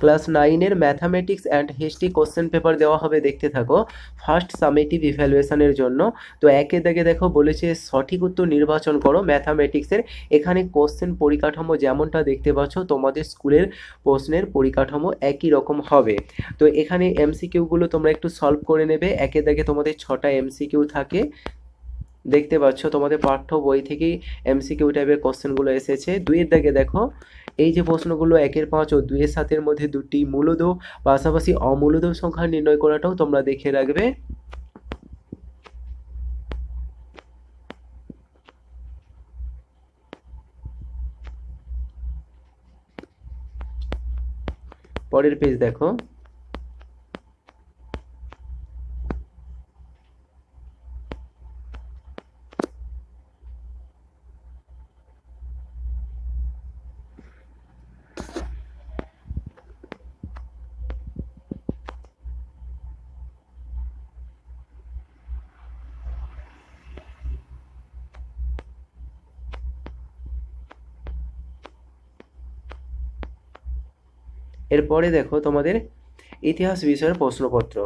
class নাইনের mathematics and history question paper দেওয়া হবে দেখতে থাকো ফার্স্ট সামেটিভ ইভ্যালুয়েশনের জন্য তো একে দেখে দেখো বলেছে সঠিক উত্তর নির্বাচন করো ম্যাথামেটিক্সের এখানে কোশ্চেন পরিকাঠামো যেমনটা দেখতে পাচ্ছ তোমাদের স্কুলের প্রশ্নের পরিকাঠামো একই রকম হবে তো এখানে এমসিকিউগুলো তোমরা একটু সলভ করে নেবে একে দেখে তোমাদের ছটা এমসিকিউ থাকে দেখতে পাচ্ছ তোমাদের পাঠ্য বই থেকেই এমসিকিউ টাইপের কোশ্চেনগুলো এসেছে দুইয়ের দাগে দেখো এই যে প্রশ্নগুলো একের পাঁচ ও দুয়ের সাতের মধ্যে দুটি মূলধ পাশাপাশি অমূলদ সংখ্যা নির্ণয় করাটাও তোমরা দেখে রাখবে পরের পেজ দেখো এরপরে দেখো তোমাদের ইতিহাস বিষয়ের প্রশ্নপত্র